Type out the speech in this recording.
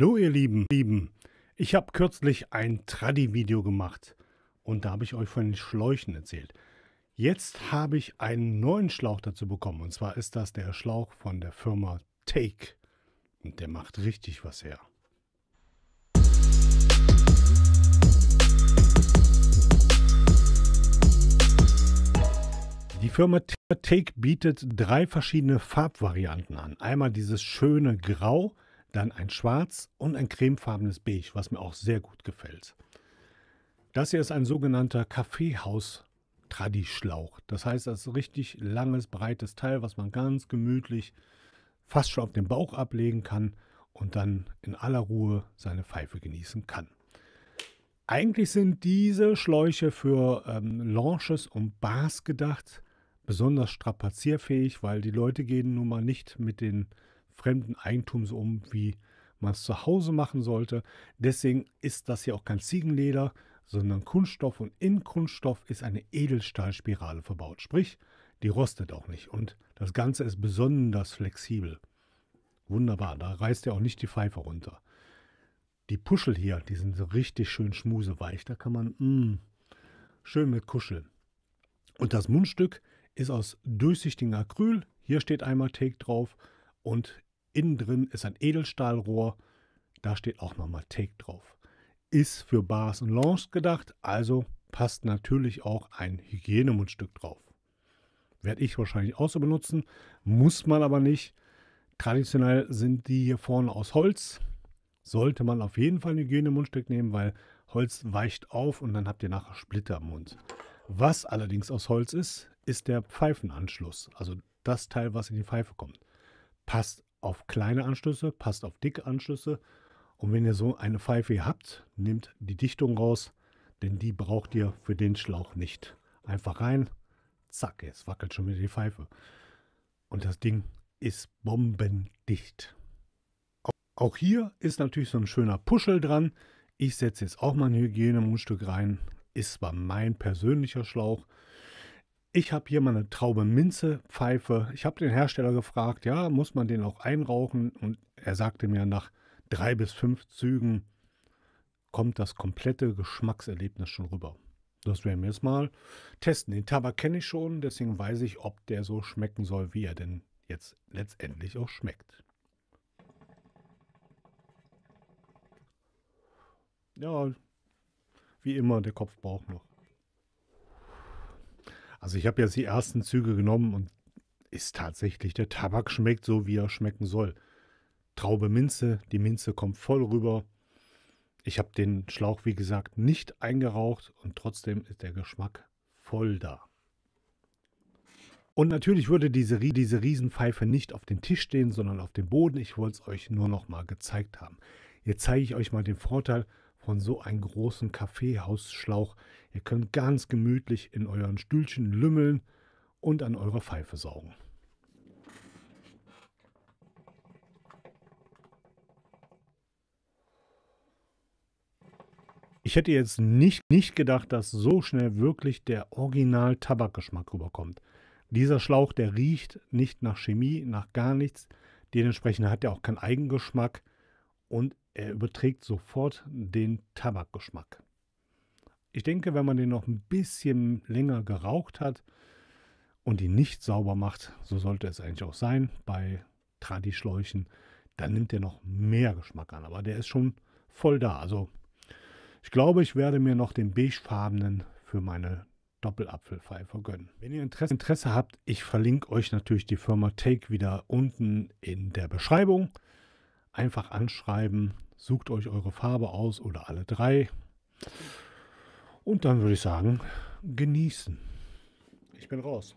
Hallo ihr Lieben, Lieben. Ich habe kürzlich ein Traddy-Video gemacht und da habe ich euch von den Schläuchen erzählt. Jetzt habe ich einen neuen Schlauch dazu bekommen und zwar ist das der Schlauch von der Firma Take und der macht richtig was her. Die Firma Take bietet drei verschiedene Farbvarianten an. Einmal dieses schöne Grau, dann ein schwarz und ein cremefarbenes Beige, was mir auch sehr gut gefällt. Das hier ist ein sogenannter Kaffeehaus Tradischlauch. Das heißt, das ist ein richtig langes, breites Teil, was man ganz gemütlich fast schon auf den Bauch ablegen kann und dann in aller Ruhe seine Pfeife genießen kann. Eigentlich sind diese Schläuche für ähm, Lounges und Bars gedacht, besonders strapazierfähig, weil die Leute gehen nun mal nicht mit den fremden Eigentums um, wie man es zu Hause machen sollte. Deswegen ist das hier auch kein Ziegenleder, sondern Kunststoff und in Kunststoff ist eine Edelstahlspirale verbaut. Sprich, die rostet auch nicht und das Ganze ist besonders flexibel. Wunderbar, da reißt er auch nicht die Pfeife runter. Die Puschel hier, die sind so richtig schön schmuseweich, da kann man mm, schön mit kuscheln. Und das Mundstück ist aus durchsichtigem Acryl, hier steht einmal Take drauf und Innen drin ist ein Edelstahlrohr. Da steht auch nochmal Take drauf. Ist für Bars und Lounge gedacht, also passt natürlich auch ein Hygienemundstück drauf. Werde ich wahrscheinlich auch so benutzen, muss man aber nicht. Traditionell sind die hier vorne aus Holz. Sollte man auf jeden Fall ein Hygienemundstück nehmen, weil Holz weicht auf und dann habt ihr nachher Splitter im Mund. Was allerdings aus Holz ist, ist der Pfeifenanschluss, also das Teil, was in die Pfeife kommt. Passt auf kleine Anschlüsse, passt auf dicke Anschlüsse. Und wenn ihr so eine Pfeife habt, nehmt die Dichtung raus, denn die braucht ihr für den Schlauch nicht. Einfach rein, zack, es wackelt schon wieder die Pfeife. Und das Ding ist bombendicht. Auch hier ist natürlich so ein schöner Puschel dran. Ich setze jetzt auch mal ein Hygienemundstück rein. Ist zwar mein persönlicher Schlauch, ich habe hier mal eine Traube Minze, Pfeife. Ich habe den Hersteller gefragt, ja, muss man den auch einrauchen? Und er sagte mir, nach drei bis fünf Zügen kommt das komplette Geschmackserlebnis schon rüber. Das werden wir jetzt mal testen. Den Tabak kenne ich schon, deswegen weiß ich, ob der so schmecken soll, wie er denn jetzt letztendlich auch schmeckt. Ja, wie immer, der Kopf braucht noch. Also ich habe jetzt die ersten Züge genommen und ist tatsächlich, der Tabak schmeckt so, wie er schmecken soll. Traube Minze, die Minze kommt voll rüber. Ich habe den Schlauch, wie gesagt, nicht eingeraucht und trotzdem ist der Geschmack voll da. Und natürlich würde diese, diese Riesenpfeife nicht auf dem Tisch stehen, sondern auf dem Boden. Ich wollte es euch nur noch mal gezeigt haben. Jetzt zeige ich euch mal den Vorteil von so einem großen Kaffeehausschlauch. Ihr könnt ganz gemütlich in euren Stühlchen lümmeln und an eurer Pfeife saugen. Ich hätte jetzt nicht, nicht gedacht, dass so schnell wirklich der Original-Tabakgeschmack rüberkommt. Dieser Schlauch, der riecht nicht nach Chemie, nach gar nichts. Dementsprechend hat er auch keinen Eigengeschmack und er überträgt sofort den Tabakgeschmack. Ich denke, wenn man den noch ein bisschen länger geraucht hat und ihn nicht sauber macht, so sollte es eigentlich auch sein bei Tradischläuchen, dann nimmt er noch mehr Geschmack an. Aber der ist schon voll da. Also ich glaube, ich werde mir noch den beigefarbenen für meine Doppelapfelpfeife gönnen. Wenn ihr Interesse, Interesse habt, ich verlinke euch natürlich die Firma Take wieder unten in der Beschreibung einfach anschreiben, sucht euch eure Farbe aus oder alle drei. Und dann würde ich sagen, genießen. Ich bin raus.